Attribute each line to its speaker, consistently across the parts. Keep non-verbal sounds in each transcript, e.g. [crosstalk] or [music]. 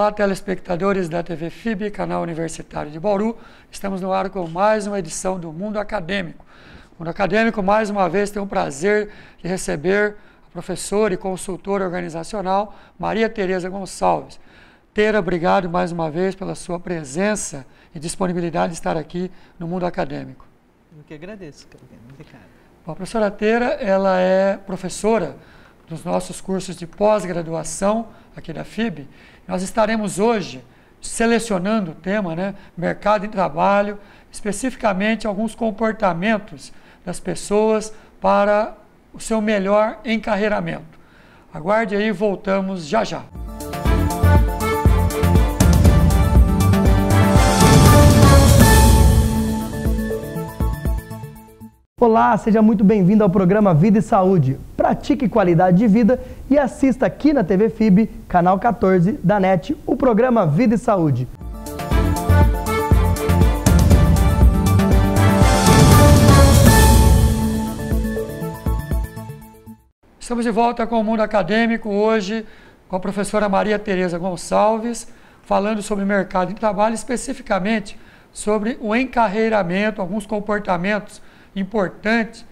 Speaker 1: Olá, telespectadores da TV FIB, canal universitário de Bauru. Estamos no ar com mais uma edição do Mundo Acadêmico. O Mundo Acadêmico, mais uma vez, tem o prazer de receber a professora e consultora organizacional Maria Tereza Gonçalves. Tera, obrigado mais uma vez pela sua presença e disponibilidade de estar aqui no Mundo Acadêmico.
Speaker 2: Eu que agradeço, Carolina. Obrigado.
Speaker 1: Bom, a professora Tera, ela é professora dos nossos cursos de pós-graduação aqui da FIB nós estaremos hoje selecionando o tema, né? Mercado de trabalho, especificamente alguns comportamentos das pessoas para o seu melhor encarreiramento. Aguarde aí, voltamos já já. Olá, seja muito bem-vindo ao programa Vida e Saúde pratique qualidade de vida e assista aqui na TV FIB, canal 14 da NET, o programa Vida e Saúde. Estamos de volta com o Mundo Acadêmico hoje com a professora Maria Tereza Gonçalves, falando sobre o mercado de trabalho, especificamente sobre o encarreiramento, alguns comportamentos importantes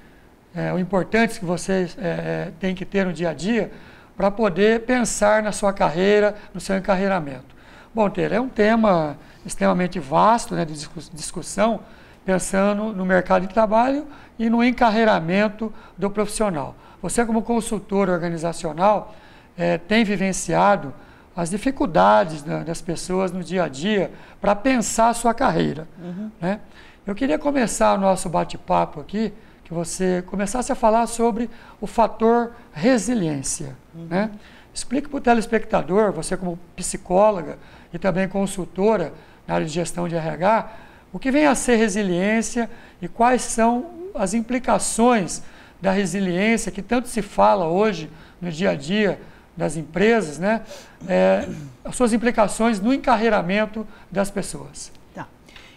Speaker 1: é, o importante que vocês é, é têm que ter no dia a dia para poder pensar na sua carreira, no seu encarreiramento. Bom, ter é um tema extremamente vasto né, de discussão, pensando no mercado de trabalho e no encarreiramento do profissional. Você, como consultor organizacional, é, tem vivenciado as dificuldades das pessoas no dia a dia para pensar a sua carreira. Uhum. Né? Eu queria começar o nosso bate-papo aqui que você começasse a falar sobre o fator resiliência. Uhum. Né? Explique para o telespectador, você como psicóloga e também consultora na área de gestão de RH, o que vem a ser resiliência e quais são as implicações da resiliência que tanto se fala hoje no dia a dia das empresas, né? É, as suas implicações no encarreiramento das pessoas. Tá.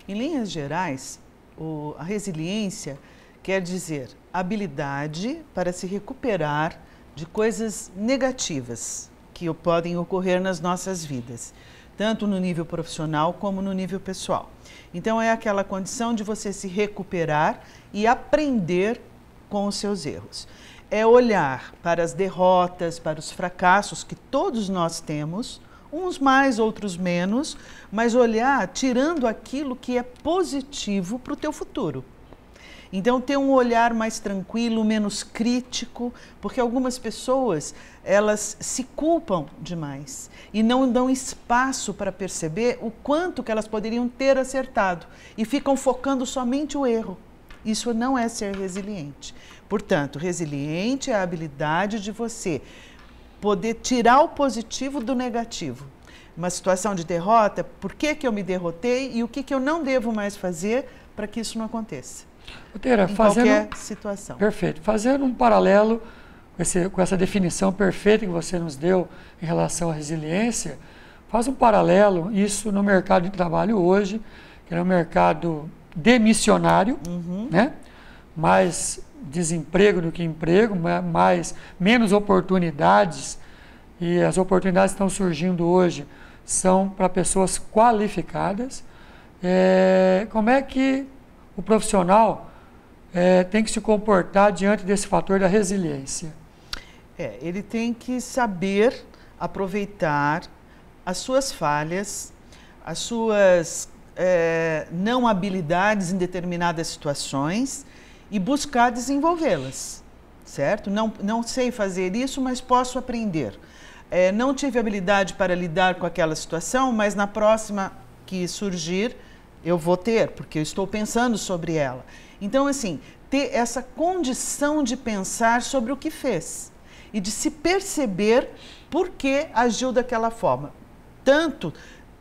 Speaker 1: Em linhas gerais,
Speaker 2: o, a resiliência quer dizer habilidade para se recuperar de coisas negativas que podem ocorrer nas nossas vidas, tanto no nível profissional como no nível pessoal. Então, é aquela condição de você se recuperar e aprender com os seus erros. É olhar para as derrotas, para os fracassos que todos nós temos, uns mais, outros menos, mas olhar tirando aquilo que é positivo para o teu futuro. Então, ter um olhar mais tranquilo, menos crítico, porque algumas pessoas elas se culpam demais e não dão espaço para perceber o quanto que elas poderiam ter acertado e ficam focando somente o erro. Isso não é ser resiliente. Portanto, resiliente é a habilidade de você poder tirar o positivo do negativo. Uma situação de derrota, por que, que eu me derrotei e o que, que eu não devo mais fazer para que isso não aconteça.
Speaker 1: Teira, em fazendo, qualquer situação. Perfeito. Fazendo um paralelo com, esse, com essa definição perfeita que você nos deu em relação à resiliência, faz um paralelo, isso no mercado de trabalho hoje, que é um mercado demissionário, uhum. né? mais desemprego do que emprego, mais, menos oportunidades, e as oportunidades que estão surgindo hoje são para pessoas qualificadas. É, como é que o profissional é, tem que se comportar diante desse fator da resiliência? É, ele tem que saber aproveitar
Speaker 2: as suas falhas, as suas é, não habilidades em determinadas situações e buscar desenvolvê-las, certo? Não, não sei fazer isso, mas posso aprender. É, não tive habilidade para lidar com aquela situação, mas na próxima que surgir, eu vou ter, porque eu estou pensando sobre ela. Então, assim, ter essa condição de pensar sobre o que fez e de se perceber por que agiu daquela forma. Tanto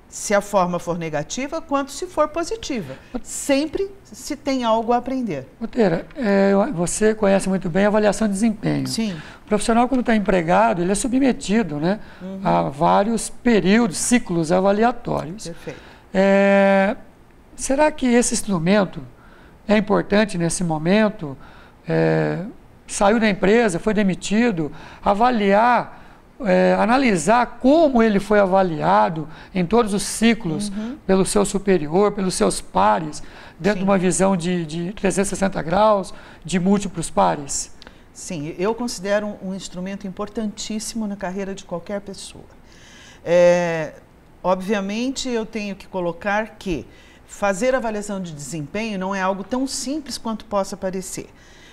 Speaker 2: se a forma for negativa, quanto se for positiva. Sempre se tem algo a aprender.
Speaker 1: Boteira, é, você conhece muito bem a avaliação de desempenho. Sim. O profissional, quando está empregado, ele é submetido né, uhum. a vários períodos, ciclos avaliatórios. Perfeito. É, Será que esse instrumento é importante nesse momento? É, saiu da empresa, foi demitido? Avaliar, é, analisar como ele foi avaliado em todos os ciclos, uhum. pelo seu superior, pelos seus pares, dentro Sim. de uma visão de, de 360 graus, de múltiplos pares? Sim, eu
Speaker 2: considero um instrumento importantíssimo na carreira de qualquer pessoa. É, obviamente, eu tenho que colocar que Fazer avaliação de desempenho não é algo tão simples quanto possa parecer,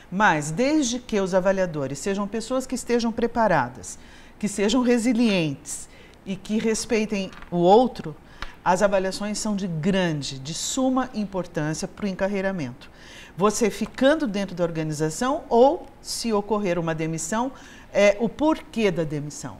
Speaker 2: mas desde que os avaliadores sejam pessoas que estejam preparadas, que sejam resilientes e que respeitem o outro, as avaliações são de grande, de suma importância para o encarreiramento. Você ficando dentro da organização ou, se ocorrer uma demissão, é, o porquê da demissão.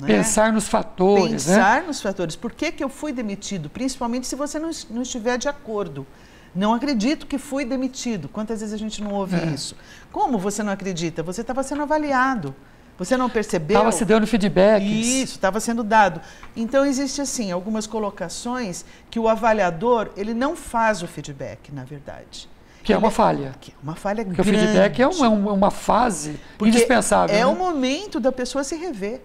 Speaker 2: Né? Pensar nos fatores. Né? Pensar né? nos fatores. Por que, que eu fui demitido? Principalmente se você não, não estiver de acordo. Não acredito que fui demitido. Quantas vezes a gente não ouve é. isso? Como você não acredita? Você estava sendo avaliado. Você não percebeu? Estava se dando feedback. Isso, estava sendo dado. Então, existe, assim, algumas colocações que o avaliador, ele não faz o feedback, na
Speaker 1: verdade. Que é uma falha. Que é uma falha Porque grande. Porque o feedback é uma, é uma fase Porque indispensável. É né? o
Speaker 2: momento da pessoa se rever.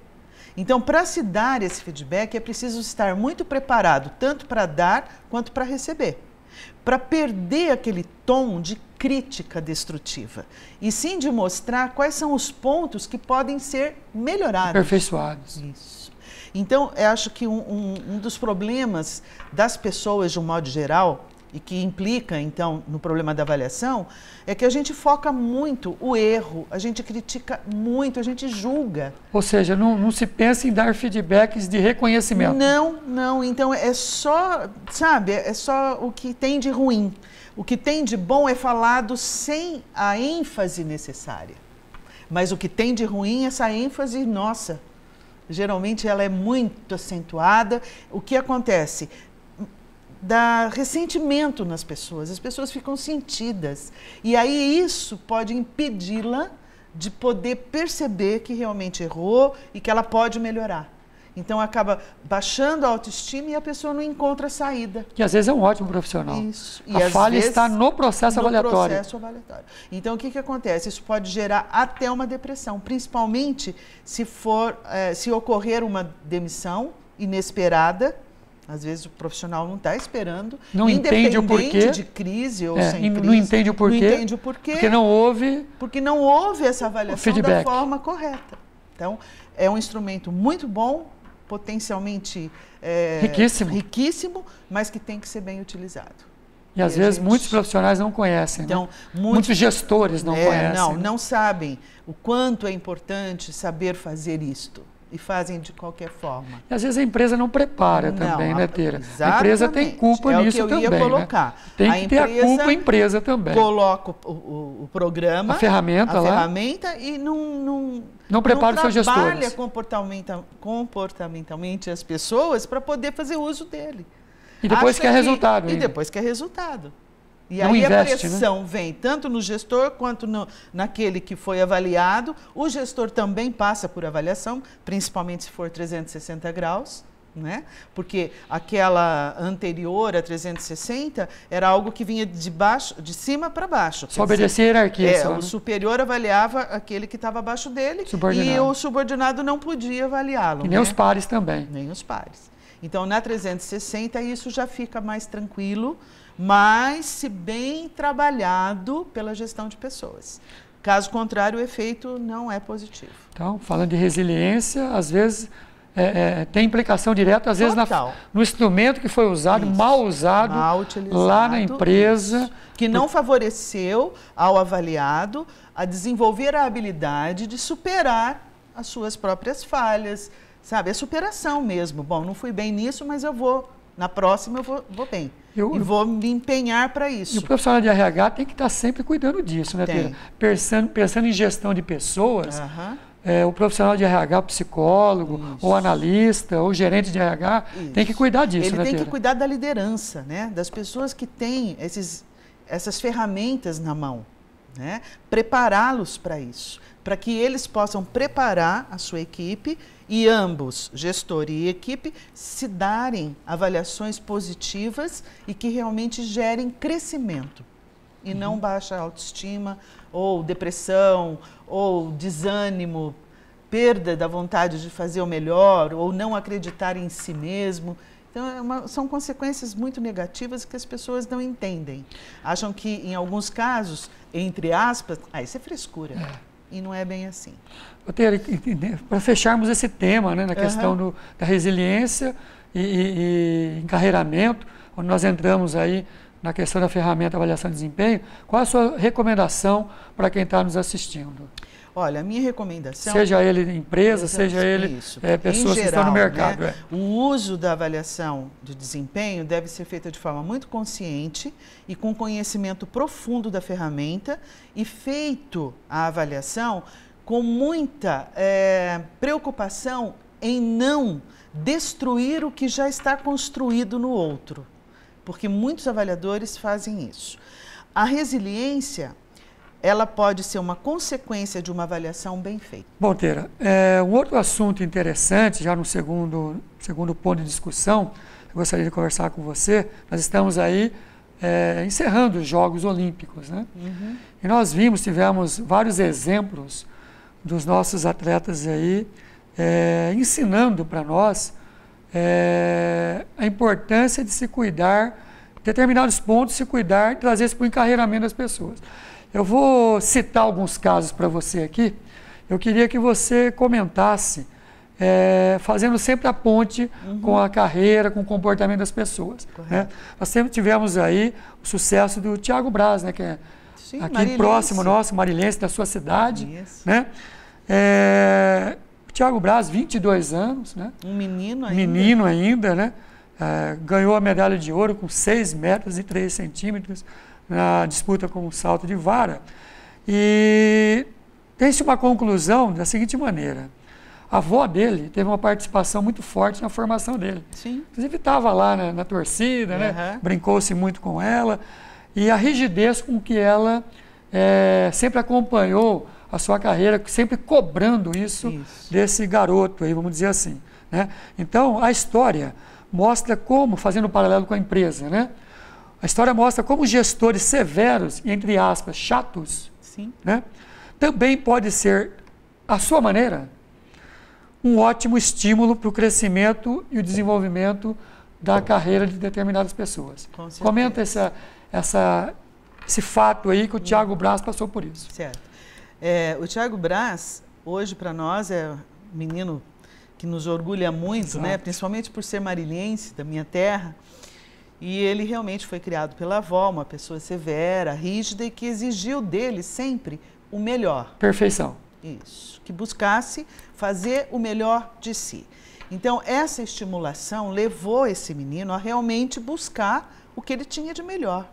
Speaker 2: Então, para se dar esse feedback, é preciso estar muito preparado, tanto para dar quanto para receber. Para perder aquele tom de crítica destrutiva, e sim de mostrar quais são os pontos que podem ser melhorados. Aperfeiçoados. Isso. Então, eu acho que um, um, um dos problemas das pessoas, de um modo geral, e que implica, então, no problema da avaliação, é que a gente foca muito o erro, a gente critica muito,
Speaker 1: a gente julga. Ou seja, não, não se pensa em dar feedbacks de reconhecimento.
Speaker 2: Não, não. Então é só, sabe, é só o que tem de ruim. O que tem de bom é falado sem a ênfase necessária. Mas o que tem de ruim, essa ênfase, nossa, geralmente ela é muito acentuada. O que acontece? dá ressentimento nas pessoas, as pessoas ficam sentidas. E aí isso pode impedi-la de poder perceber que realmente errou e que ela pode melhorar. Então acaba baixando a autoestima e a pessoa não encontra saída.
Speaker 1: E às vezes é um ótimo profissional. Isso. E a falha está no processo no avaliatório. processo
Speaker 2: avaliatório. Então o que, que acontece? Isso pode gerar até uma depressão, principalmente se for eh, se ocorrer uma demissão inesperada às vezes o profissional não está esperando. Não entende o porquê. de crise ou é, sem crise. Não entende o porquê. Não entende o porquê. Porque não houve... Porque não houve essa avaliação da forma correta. Então, é um instrumento muito bom, potencialmente é, riquíssimo. riquíssimo, mas que tem que ser bem utilizado.
Speaker 1: E, e às vezes gente... muitos profissionais não conhecem, né? então, né? muitos... muitos, gestores não é, conhecem. Não, né?
Speaker 2: não sabem o quanto é importante saber fazer isto e fazem de qualquer forma.
Speaker 1: às vezes a empresa não prepara não, também, né, a, né, Teira? Exatamente. A empresa tem culpa é nisso também. que eu ia né? colocar. Né? Tem a que ter a culpa a empresa também.
Speaker 2: Coloca o, o, o programa, a ferramenta, a lá. ferramenta e não, não,
Speaker 1: não prepara não os seus gestores.
Speaker 2: trabalha comportamentalmente as pessoas para poder fazer uso dele.
Speaker 1: E depois quer que, resultado. E ainda. depois
Speaker 2: quer resultado.
Speaker 1: E não aí investe, a né? pressão
Speaker 2: né? vem tanto no gestor quanto no, naquele que foi avaliado. O gestor também passa por avaliação, principalmente se for 360 graus. Né? Porque aquela anterior a 360 era algo que vinha de baixo, de cima para baixo. Só obedecer a hierarquia. É, só, né? O superior avaliava aquele que estava abaixo
Speaker 1: dele e o
Speaker 2: subordinado não podia avaliá-lo. E nem né? os pares
Speaker 1: também. Nem os pares.
Speaker 2: Então, na 360, isso já fica mais tranquilo, mas se bem trabalhado pela gestão de pessoas. Caso contrário, o efeito não é positivo.
Speaker 1: Então, falando de resiliência, às vezes é, é, tem implicação direta, às vezes, na, no instrumento que foi usado, isso. mal usado, mal lá na empresa. Isso.
Speaker 2: Que não favoreceu ao avaliado a desenvolver a habilidade de superar as suas próprias falhas, sabe? A é superação mesmo. Bom, não fui bem nisso, mas eu vou na próxima eu vou, vou bem. Eu, e vou me empenhar para isso. E o
Speaker 1: profissional de RH tem que estar tá sempre cuidando disso, né, Pedro? Pensando, pensando em gestão de pessoas, é, o profissional de RH, psicólogo, isso. ou analista, ou gerente de RH, isso. tem que cuidar disso, Ele né, tem que cuidar
Speaker 2: da liderança, né? Das pessoas que têm esses, essas ferramentas na mão. Né? Prepará-los para isso, para que eles possam preparar a sua equipe e ambos, gestor e equipe, se darem avaliações positivas e que realmente gerem crescimento e uhum. não baixa autoestima ou depressão ou desânimo, perda da vontade de fazer o melhor ou não acreditar em si mesmo. Então, é uma, são consequências muito negativas que as pessoas não entendem. Acham que, em alguns casos, entre aspas, ah, isso é frescura. É. E não é bem assim.
Speaker 1: Né, para fecharmos esse tema, né, na questão uhum. do, da resiliência e, e, e encarreiramento, onde nós entramos aí na questão da ferramenta avaliação de desempenho, qual a sua recomendação para quem está nos assistindo? Olha, a minha
Speaker 2: recomendação. Seja ele empresa, seja ele é, pessoas geral, que estão no mercado. Né? É. O
Speaker 1: uso
Speaker 2: da avaliação de desempenho deve ser feito de forma muito consciente e com conhecimento profundo da ferramenta e feito a avaliação com muita é, preocupação em não destruir o que já está construído no outro, porque muitos avaliadores fazem isso. A resiliência ela pode ser uma consequência de uma avaliação bem feita.
Speaker 1: Bom, Teira, é, um outro assunto interessante, já no segundo, segundo ponto de discussão, eu gostaria de conversar com você. Nós estamos aí é, encerrando os Jogos Olímpicos, né? Uhum. E nós vimos, tivemos vários exemplos dos nossos atletas aí é, ensinando para nós é, a importância de se cuidar determinados pontos, se cuidar, trazer isso para o encarreiramento das pessoas. Eu vou citar alguns casos para você aqui. Eu queria que você comentasse, é, fazendo sempre a ponte uhum. com a carreira, com o comportamento das pessoas. Né? Nós sempre tivemos aí o sucesso do Tiago Braz, né, que é Sim, aqui Marilense. próximo nosso, marilense da sua cidade. Né? É, eh, Tiago Braz, 22 anos. Né? Um menino ainda. Menino ainda, né? Ah, ganhou a medalha de ouro com 6 metros e 3 centímetros na disputa com o salto de vara. E tem-se uma conclusão da seguinte maneira. A avó dele teve uma participação muito forte na formação dele. Sim. Inclusive estava lá na, na torcida, uhum. né? brincou-se muito com ela. E a rigidez com que ela é, sempre acompanhou a sua carreira, sempre cobrando isso, isso. desse garoto, aí, vamos dizer assim. Né? Então, a história mostra como, fazendo um paralelo com a empresa, né? A história mostra como gestores severos e, entre aspas, chatos, Sim. Né? também pode ser, à sua maneira, um ótimo estímulo para o crescimento e o desenvolvimento da carreira de determinadas pessoas. Com Comenta essa, essa, esse fato aí que o Tiago Braz passou por isso. Certo. É, o Tiago Braz,
Speaker 2: hoje para nós, é menino que nos orgulha muito, né? principalmente por ser marilhense da minha terra. E ele realmente foi criado pela avó, uma pessoa severa, rígida e que exigiu dele sempre o melhor. Perfeição. Isso, que buscasse fazer o melhor de si. Então, essa estimulação levou esse menino a realmente buscar o que ele tinha de melhor.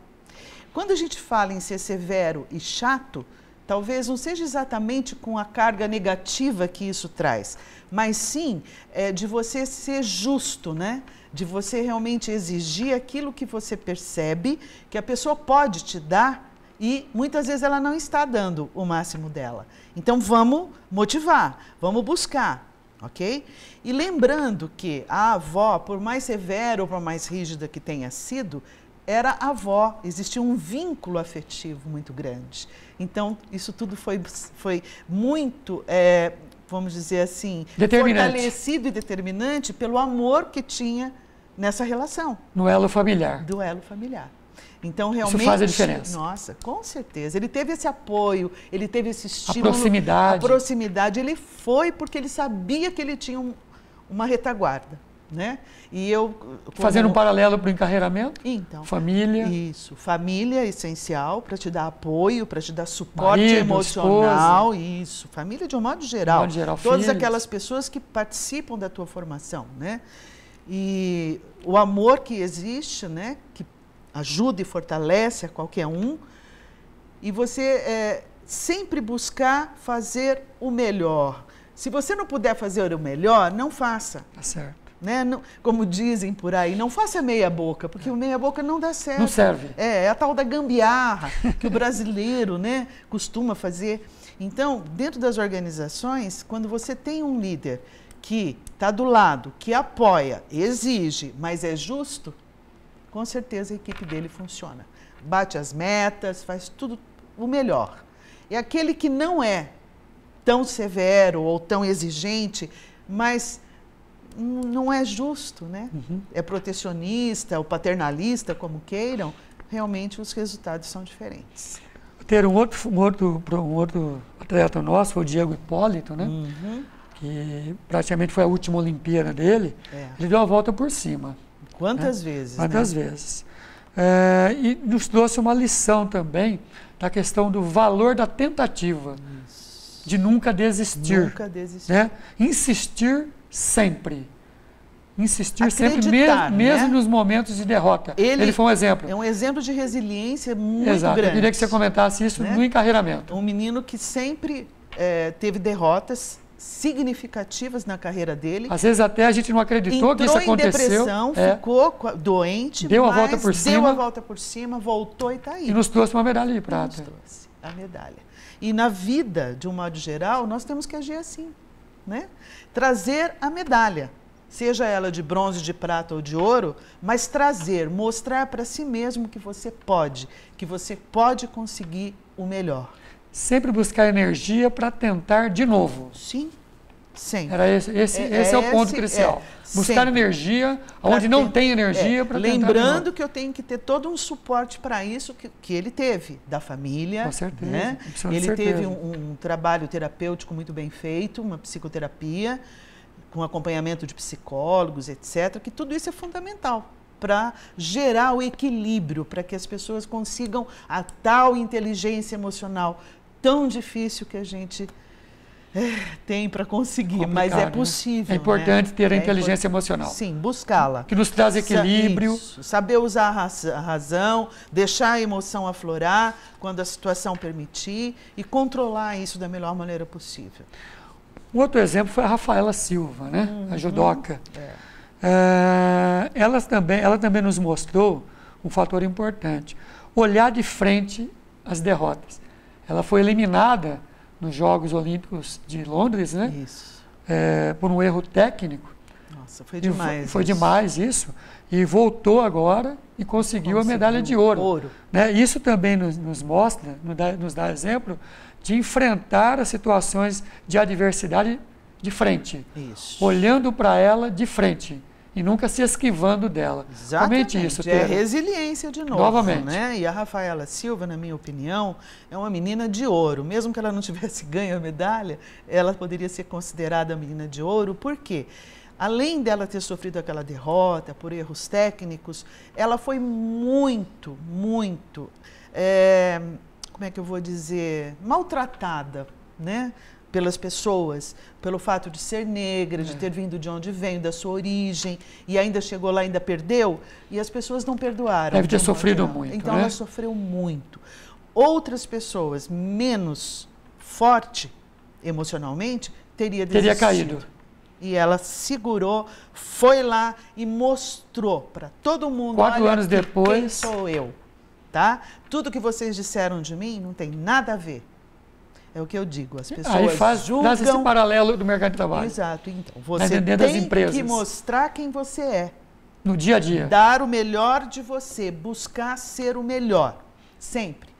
Speaker 2: Quando a gente fala em ser severo e chato, talvez não seja exatamente com a carga negativa que isso traz, mas sim é, de você ser justo, né? De você realmente exigir aquilo que você percebe que a pessoa pode te dar e muitas vezes ela não está dando o máximo dela. Então vamos motivar, vamos buscar, ok? E lembrando que a avó, por mais severa ou por mais rígida que tenha sido, era avó, existia um vínculo afetivo muito grande. Então, isso tudo foi, foi muito, é, vamos dizer assim, fortalecido e determinante pelo amor que tinha nessa relação. No elo familiar. Do elo familiar. Então, realmente. Isso faz a diferença. Nossa, com certeza. Ele teve esse apoio, ele teve esse estímulo. A proximidade. A proximidade. Ele foi porque ele sabia que ele tinha um, uma retaguarda. Né? E eu fazendo um paralelo para o encarreiramento, então família, isso, família é essencial para te dar apoio, para te dar suporte Marido, emocional, esposa. isso, família de um modo geral, modo geral todas filhos. aquelas pessoas que participam da tua formação, né? E o amor que existe, né? Que ajuda e fortalece a qualquer um. E você é, sempre buscar fazer o melhor. Se você não puder fazer o melhor, não faça. Tá certo. Né? Não, como dizem por aí, não faça meia boca, porque o meia boca não dá certo. Não serve. É, é a tal da gambiarra que o brasileiro né, costuma fazer. Então, dentro das organizações, quando você tem um líder que está do lado, que apoia, exige, mas é justo, com certeza a equipe dele funciona. Bate as metas, faz tudo o melhor. E aquele que não é tão severo ou tão exigente, mas não é justo, né? Uhum. É protecionista é ou paternalista, como queiram, realmente os resultados são diferentes.
Speaker 1: Ter um outro, um outro, um outro atleta nosso, o Diego Hipólito, né? Uhum. Que praticamente foi a última Olimpíada dele. É. Ele deu a volta por cima. Quantas né? vezes? Quantas né? vezes. É, e nos trouxe uma lição também da questão do valor da tentativa. Isso. De nunca desistir. Nunca desistir. Né? Insistir sempre. Insistir Acreditar, sempre, mesmo, né? mesmo nos momentos de derrota. Ele, Ele, foi um exemplo. É
Speaker 2: um exemplo de resiliência muito Exato. grande. Eu queria que
Speaker 1: você comentasse isso né? no encarreiramento.
Speaker 2: Um menino que sempre é, teve derrotas, significativas na carreira dele. Às vezes
Speaker 1: até a gente não acreditou Entrou que isso aconteceu. Entrou em depressão, é.
Speaker 2: ficou doente, deu a volta por deu cima, deu a volta por cima, voltou e está aí. E nos trouxe uma medalha de prata. Nos trouxe a medalha. E na vida, de um modo geral, nós temos que agir assim né? Trazer a medalha, seja ela de bronze, de prata ou de ouro, mas trazer, mostrar para si mesmo que você pode, que você
Speaker 1: pode conseguir o melhor. Sempre buscar energia para tentar de novo. Sim. Sim. Era esse, esse, é, esse é, o é ponto esse, crucial. É, Buscar sempre. energia onde não tem energia é, para Lembrando
Speaker 2: que eu tenho que ter todo um suporte para isso que, que ele teve, da família. Com certeza. Né? Ele certeza. teve um, um trabalho terapêutico muito bem feito, uma psicoterapia, com acompanhamento de psicólogos, etc. Que tudo isso é fundamental para gerar o equilíbrio, para que as pessoas consigam a tal inteligência emocional tão difícil que a gente tem para conseguir, Complicado, mas é possível. Né? É importante né? ter a é inteligência import... emocional. Sim, buscá-la. Que nos traz equilíbrio. Isso. Saber usar a razão, deixar a emoção aflorar quando a situação permitir e controlar isso da melhor maneira possível.
Speaker 1: Um outro exemplo foi a Rafaela Silva, né? Uhum. a judoca. É. Uh, ela, também, ela também nos mostrou um fator importante. Olhar de frente as derrotas. Ela foi eliminada nos Jogos Olímpicos de Londres, né? Isso. É, por um erro técnico. Nossa, foi demais. Foi, foi, demais isso. E voltou agora e conseguiu, conseguiu a medalha de ouro. ouro. Né? Isso também nos, nos mostra, nos dá, nos dá, exemplo de enfrentar as situações de adversidade de frente. Isso. Olhando para ela de frente e nunca se esquivando dela. Exatamente. isso, Pedro. É
Speaker 2: resiliência de novo. Novamente. Né? E a Rafaela Silva, na minha opinião, é uma menina de ouro. Mesmo que ela não [laughs] tivesse ganho a medalha, ela poderia ser considerada menina de ouro. Por quê? além dela ter sofrido aquela derrota por erros técnicos, ela foi muito, muito, é, como é que eu vou dizer, maltratada, né? pelas pessoas, pelo fato de ser negra, de é. ter vindo de onde vem, da sua origem, e ainda chegou lá, ainda perdeu, e as pessoas não perdoaram. Deve ter sofrido muito. Então né? ela sofreu muito. Outras pessoas menos forte emocionalmente teria desistido. Teria caído. E ela segurou, foi lá e mostrou para todo mundo. Quatro anos depois. Quem sou eu, tá? Tudo que vocês disseram de mim não tem nada a ver. É o que eu digo. As ah, pessoas Aí faz, julgam... Faz esse
Speaker 1: paralelo do mercado de trabalho. Exato. Então,
Speaker 2: você tem das empresas. que mostrar quem você é.
Speaker 1: No dia a dia.
Speaker 2: Dar o melhor de você, buscar ser o melhor. Sempre.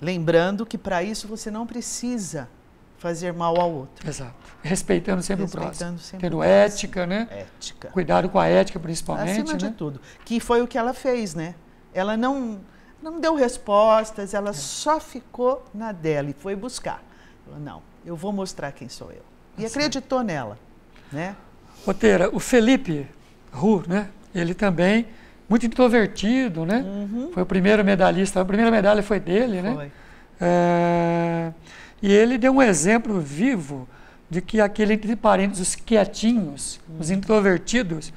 Speaker 2: Lembrando que para isso você não precisa fazer mal ao
Speaker 1: outro. Exato. Respeitando sempre Respeitando o próximo. Sempre Tendo ética, né? Ética. Cuidado com a ética, principalmente. Acima né? de tudo.
Speaker 2: Que foi o que ela fez, né? Ela não não deu respostas, ela só ficou na dela e foi buscar. Falou, não, eu vou mostrar quem sou eu. E assim. acreditou nela,
Speaker 1: né? Roteira, o Felipe Ru, né? Ele também muito introvertido, né? Uhum. Foi o primeiro medalhista, a primeira medalha foi dele, né? foi. né? É... E ele deu um exemplo vivo de que aquele entre parênteses, os quietinhos, uhum. os introvertidos,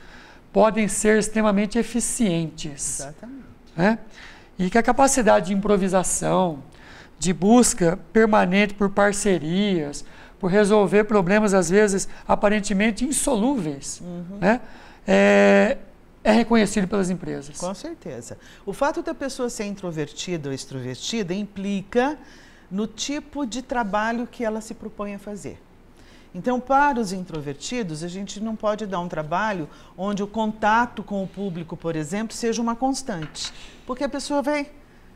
Speaker 1: podem ser extremamente eficientes. Exatamente. Né? E que a capacidade de improvisação, de busca permanente por parcerias, por resolver problemas, às vezes, aparentemente insolúveis, uhum. né? É, é reconhecido pelas empresas. Com certeza. O fato da pessoa ser introvertida
Speaker 2: ou extrovertida implica no tipo de trabalho que ela se propõe a fazer. Então, para os introvertidos, a gente não pode dar um trabalho onde o contato com o público, por exemplo, seja uma constante, porque a pessoa vai,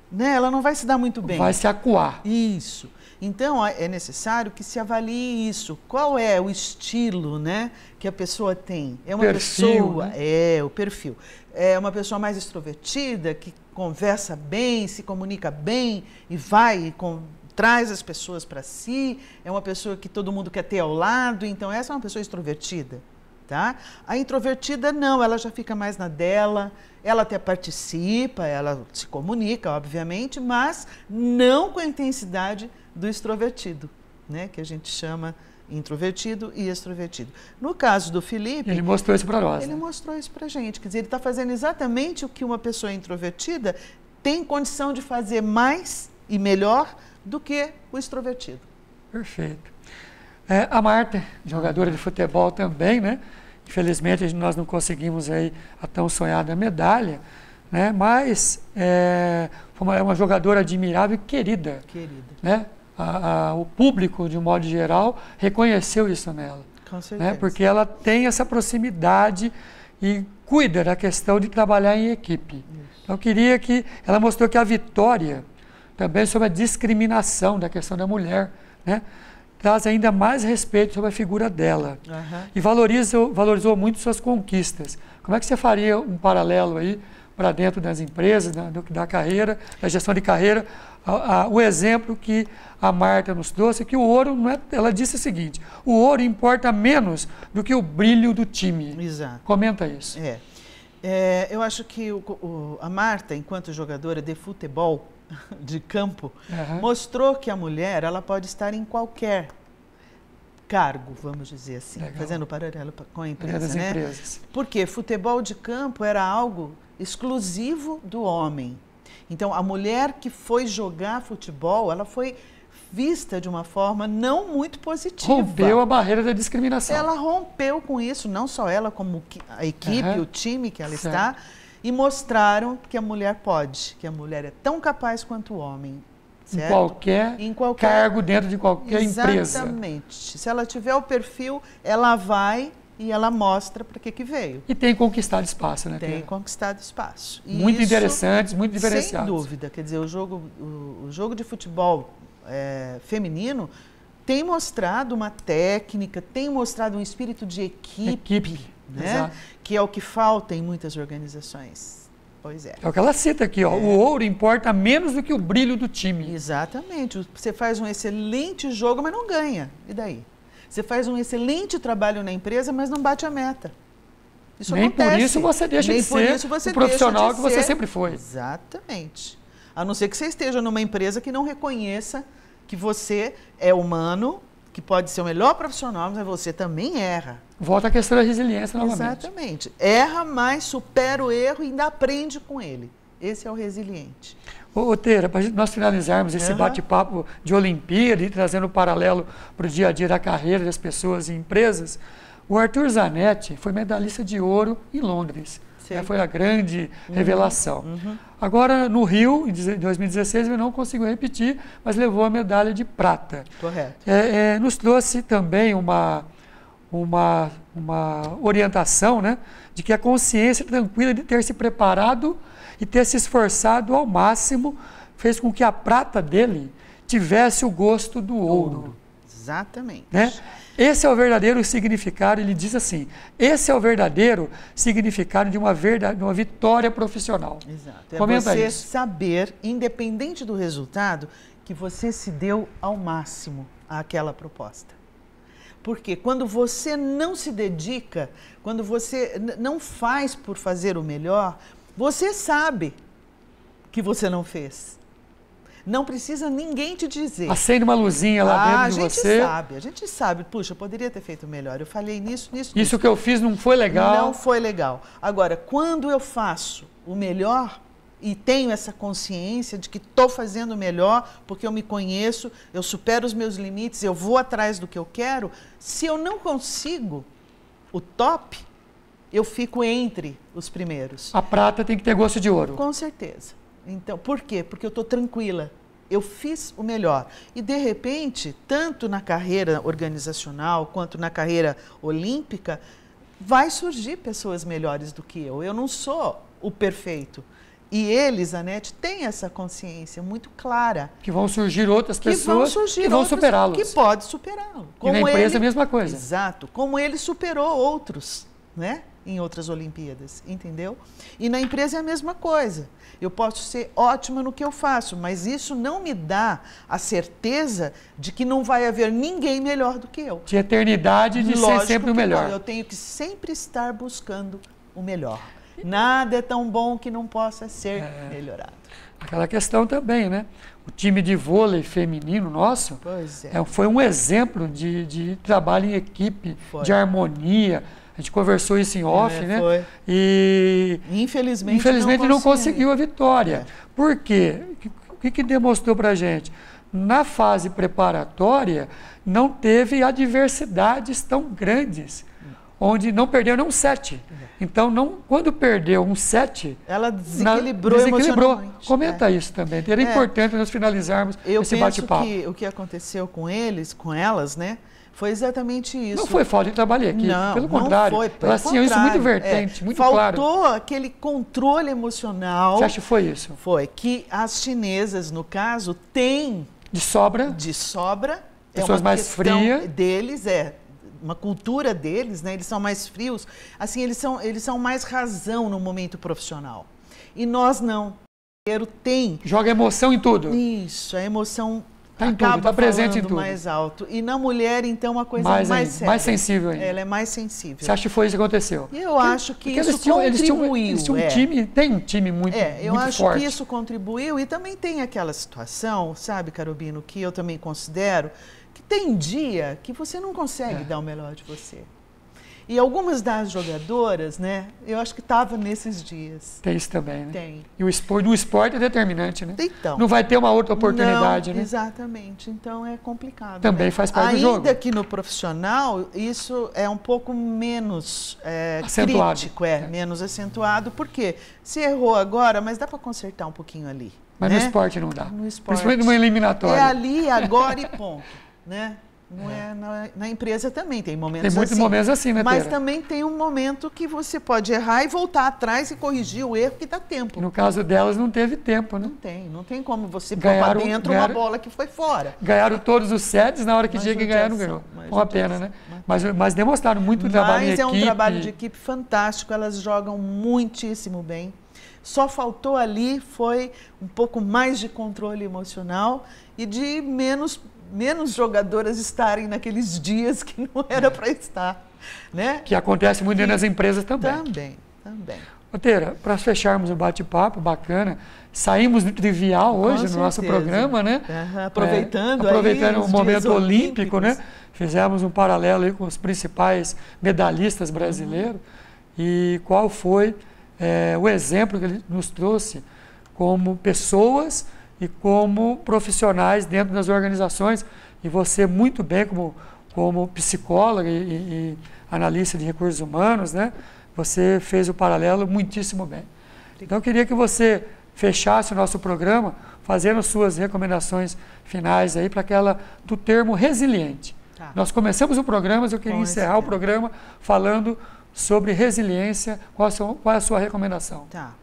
Speaker 2: né, ela não vai se dar muito bem. Vai se acuar. Isso. Então, é necessário que se avalie isso. Qual é o estilo, né, que a pessoa tem? É uma perfil, pessoa, né? é o perfil. É uma pessoa mais extrovertida que conversa bem, se comunica bem e vai com, traz as pessoas para si, é uma pessoa que todo mundo quer ter ao lado, então essa é uma pessoa extrovertida. Tá? A introvertida não, ela já fica mais na dela, ela até participa, ela se comunica, obviamente, mas não com a intensidade do extrovertido, né? Que a gente chama introvertido e extrovertido. No caso do Felipe, ele mostrou isso para nós. Ele né? mostrou isso para gente, quer dizer, ele está fazendo exatamente o que uma pessoa introvertida tem condição de fazer mais e melhor do que o extrovertido.
Speaker 1: Perfeito. É, a Marta, jogadora de futebol também, né? Infelizmente nós não conseguimos aí a tão sonhada medalha, né? Mas é uma, é uma jogadora admirável e querida. Querida. Né? A, a, o público, de um modo geral, reconheceu isso nela. Com né? certeza. Né? Porque ela tem essa proximidade e cuida da questão de trabalhar em equipe. Isso. Então, eu queria que ela mostrou que a vitória também sobre a discriminação da questão da mulher, né? traz ainda mais respeito sobre a figura dela uhum. e valorizou, valorizou muito suas conquistas. Como é que você faria um paralelo aí para dentro das empresas, da, da carreira, da gestão de carreira, a, a, o exemplo que a Marta nos trouxe, que o ouro, não é, ela disse o seguinte, o ouro importa menos do que o brilho do time. Exato. Comenta isso. É.
Speaker 2: é eu acho que o, o, a Marta, enquanto jogadora de futebol, de campo uhum. mostrou que a mulher ela pode estar em qualquer cargo, vamos dizer assim, Legal. fazendo paralelo com a empresa, é, né? Empresas. Porque futebol de campo era algo exclusivo do homem. Então, a mulher que foi jogar futebol, ela foi vista de uma forma não muito positiva. Rompeu a
Speaker 1: barreira da discriminação. Ela
Speaker 2: rompeu com isso, não só ela, como
Speaker 1: a equipe, uhum. o
Speaker 2: time que ela certo. está e mostraram que a mulher pode, que a mulher é tão capaz quanto o homem.
Speaker 1: Certo? Em qualquer, em qualquer cargo dentro de qualquer Exatamente. empresa.
Speaker 2: Exatamente. Se ela tiver o perfil, ela vai e ela mostra para que, que veio.
Speaker 1: E tem conquistado espaço, né? Tem
Speaker 2: conquistado espaço. E muito isso, interessantes, muito diferenciados. Sem dúvida.
Speaker 1: Quer dizer, o jogo,
Speaker 2: o, o jogo de futebol é, feminino tem mostrado uma técnica, tem mostrado um espírito de equipe. equipe né? Exato. Que é o que falta em muitas organizações. Pois é. É o que ela
Speaker 1: cita aqui, ó. É. O ouro importa menos do que o
Speaker 2: brilho do time. Exatamente. Você faz um excelente jogo, mas não ganha. E daí? Você faz um excelente trabalho na empresa, mas não bate a meta. Isso Nem acontece. por isso você deixa Nem de ser o profissional de que você sempre foi. Exatamente. A não ser que você esteja numa empresa que não reconheça que você é humano que pode ser o melhor profissional, mas você também erra.
Speaker 1: Volta à questão da resiliência novamente.
Speaker 2: Exatamente. Erra, mas supera o erro e ainda aprende com ele. Esse é o resiliente.
Speaker 1: Ô, ô Teira, para nós finalizarmos esse uhum. bate-papo de Olimpíada e trazendo o um paralelo para o dia a dia da carreira das pessoas e empresas, o Arthur Zanetti foi medalhista de ouro em Londres. É, foi a grande uhum. revelação. Uhum. Agora, no Rio, em 2016, ele não conseguiu repetir, mas levou a medalha de prata. Correto. É, é, nos trouxe também uma, uma, uma orientação né, de que a consciência tranquila de ter se preparado e ter se esforçado ao máximo fez com que a prata dele tivesse o gosto do ouro. ouro.
Speaker 2: Exatamente.
Speaker 1: Né? Esse é o verdadeiro significado, ele diz assim: esse é o verdadeiro significado de uma, verdade, de uma vitória profissional. Exato. É Comenta é você isso.
Speaker 2: saber, independente do resultado, que você se deu ao máximo àquela proposta. Porque quando você não se dedica, quando você não faz por fazer o melhor, você sabe que você não fez. Não precisa ninguém te dizer.
Speaker 1: Acende uma luzinha lá ah, dentro de você. A gente sabe,
Speaker 2: a gente sabe. Puxa, eu poderia ter feito melhor. Eu falei nisso, nisso. Isso nisso. que eu fiz
Speaker 1: não foi legal. Não
Speaker 2: foi legal. Agora, quando eu faço o melhor, e tenho essa consciência de que estou fazendo melhor, porque eu me conheço, eu supero os meus limites, eu vou atrás do que eu quero. Se eu não consigo o top, eu fico entre os primeiros. A prata tem que ter gosto de ouro. Com certeza. Então, por quê? Porque eu estou tranquila eu fiz o melhor. E de repente, tanto na carreira organizacional quanto na carreira olímpica, vai surgir pessoas melhores do que eu. Eu não sou o perfeito. E eles, Anete, têm essa consciência muito clara.
Speaker 1: Que vão surgir outras que pessoas vão surgir que vão superá-los. Que
Speaker 2: pode superá-lo. E na empresa ele... a mesma coisa. Exato. Como ele superou outros, né? em outras Olimpíadas, entendeu? E na empresa é a mesma coisa. Eu posso ser ótima no que eu faço, mas isso não me dá a certeza de que não vai haver ninguém melhor do que eu.
Speaker 1: De eternidade de Lógico ser sempre o melhor. Não. Eu
Speaker 2: tenho que sempre estar buscando o melhor. Nada é tão bom que não possa ser é. melhorado.
Speaker 1: Aquela questão também, né? O time de vôlei feminino nosso é. É, foi um exemplo de, de trabalho em equipe, foi. de harmonia. A gente conversou isso em off, é, né? Foi. E infelizmente, infelizmente não, não conseguiu a vitória. É. Por quê? O que, que demonstrou para a gente? Na fase preparatória, não teve adversidades tão grandes onde não perdeu nem um 7. Então, não, quando perdeu um sete... ela desequilibrou. Na, desequilibrou. Comenta é. isso também. Era é. importante nós finalizarmos Eu esse bate-papo. Eu penso que o que
Speaker 2: aconteceu com eles, com elas, né? Foi exatamente isso. Não foi falta de trabalho aqui. É não, pelo contrário. Não foi, pelo elas assim, contrário. É isso muito é, vertente, é, muito faltou claro. Faltou aquele controle emocional. Você acha que foi
Speaker 1: isso? Foi.
Speaker 2: Que as chinesas, no caso, têm. De sobra? De sobra. Pessoas é mais frias. Deles, é uma cultura deles, né? Eles são mais frios. Assim, eles são, eles são mais razão no momento profissional. E nós não. O brasileiro tem.
Speaker 1: Joga emoção em tudo.
Speaker 2: Isso, a emoção Tá em acaba tudo, tá presente em tudo. mais alto. E na mulher, então, uma coisa mais, é mais séria. Mais sensível ainda. Ela é mais sensível. Você acha
Speaker 1: que foi isso que aconteceu?
Speaker 2: Eu acho que isso eles tinham, contribuiu. Eles tinham, eles tinham um é.
Speaker 1: time, tem um time muito forte. É, eu muito acho forte. que
Speaker 2: isso contribuiu. E também tem aquela situação, sabe, Carobino, que eu também considero, que tem dia que você não consegue é. dar o melhor de você. E algumas das jogadoras, né? Eu acho que estavam nesses dias.
Speaker 1: Tem isso também, né? Tem. E o esporte, o esporte é determinante, né? Então. Não vai ter uma outra oportunidade, não, né?
Speaker 2: Exatamente. Então é complicado. Também né? faz parte Ainda do jogo. Ainda que no profissional, isso é um pouco menos é, acentuado. crítico, é, é, menos acentuado, porque se errou agora, mas dá para consertar um pouquinho ali. Mas né? no esporte
Speaker 1: não dá. No esporte. Principalmente numa eliminatória. É ali, agora e
Speaker 2: ponto, né? Não é. é na, é, na, empresa também tem
Speaker 1: momentos assim. Tem muitos assim, momentos assim, né, Mas também
Speaker 2: tem um momento que você pode errar e voltar atrás e corrigir o erro que dá tempo. No caso delas não teve tempo, né? Não tem, não tem como você ganharam, pôr dentro ganharam, uma bola que foi fora. Ganharam todos os sets na hora que chega e ganharam, ganhou. Uma pena, né?
Speaker 1: Mas, mas demonstraram muito mas trabalho Mas é um trabalho de
Speaker 2: equipe fantástico, elas jogam muitíssimo bem. Só faltou ali foi um pouco mais de controle emocional e de menos menos jogadoras estarem naqueles dias que não era para estar.
Speaker 1: Né? Que acontece muito nas empresas também.
Speaker 2: Também, também.
Speaker 1: Oteira, para fecharmos o bate-papo bacana, saímos do trivial hoje no nosso programa, né? Uhum, aproveitando, é, aproveitando aí, o momento olímpico, né? Fizemos um paralelo aí com os principais medalhistas brasileiros uhum. e qual foi é, o exemplo que ele nos trouxe como pessoas e como profissionais dentro das organizações. E você muito bem como, como psicóloga e, e, e analista de recursos humanos, né? Você fez o paralelo muitíssimo bem. Então eu queria que você fechasse o nosso programa fazendo suas recomendações finais aí para aquela do termo resiliente. Tá. Nós começamos o programa, mas eu queria encerrar o programa falando sobre resiliência. Qual a sua, qual é a sua recomendação? Tá.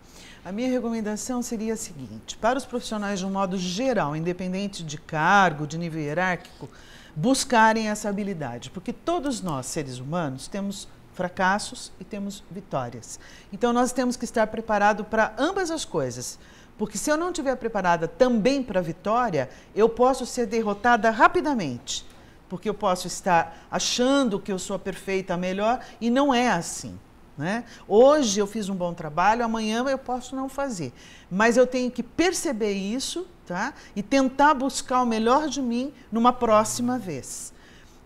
Speaker 2: A minha recomendação seria a seguinte: para os profissionais de um modo geral, independente de cargo, de nível hierárquico, buscarem essa habilidade, porque todos nós, seres humanos, temos fracassos e temos vitórias. Então nós temos que estar preparado para ambas as coisas. Porque se eu não estiver preparada também para a vitória, eu posso ser derrotada rapidamente. Porque eu posso estar achando que eu sou a perfeita, a melhor, e não é assim. Né? Hoje eu fiz um bom trabalho, amanhã eu posso não fazer. Mas eu tenho que perceber isso tá? e tentar buscar o melhor de mim numa próxima vez.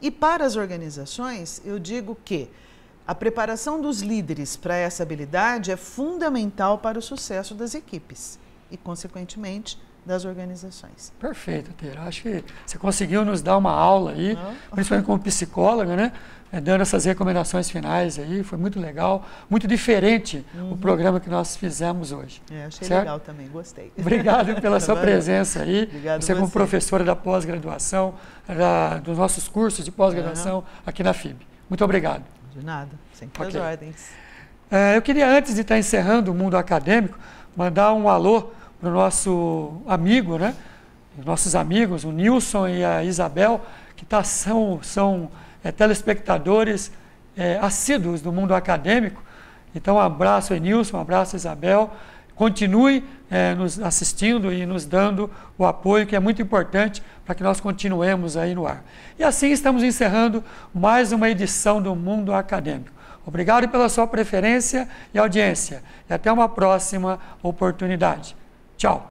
Speaker 2: E para as organizações, eu digo que a preparação dos líderes para essa habilidade é fundamental para o sucesso das equipes e, consequentemente, das organizações.
Speaker 1: Perfeito, Teira. Acho que você conseguiu nos dar uma aula aí, principalmente como psicóloga, né? É, dando essas recomendações finais aí, foi muito legal, muito diferente uhum. o programa que nós fizemos hoje. É, achei certo? legal também, gostei. Obrigado pela [laughs] sua presença aí. Obrigado você como professora da pós-graduação, dos nossos cursos de pós-graduação uhum. aqui na FIB. Muito obrigado.
Speaker 2: De nada, sempre okay. as ordens.
Speaker 1: É, eu queria, antes de estar encerrando o mundo acadêmico, mandar um alô para o nosso amigo, né? Nossos amigos, o Nilson e a Isabel, que tá, são, são é, telespectadores é, assíduos do mundo acadêmico. Então, um abraço, Enilson, um abraço, Isabel. Continue é, nos assistindo e nos dando o apoio que é muito importante para que nós continuemos aí no ar. E assim estamos encerrando mais uma edição do Mundo Acadêmico. Obrigado pela sua preferência e audiência. E até uma próxima oportunidade. Tchau!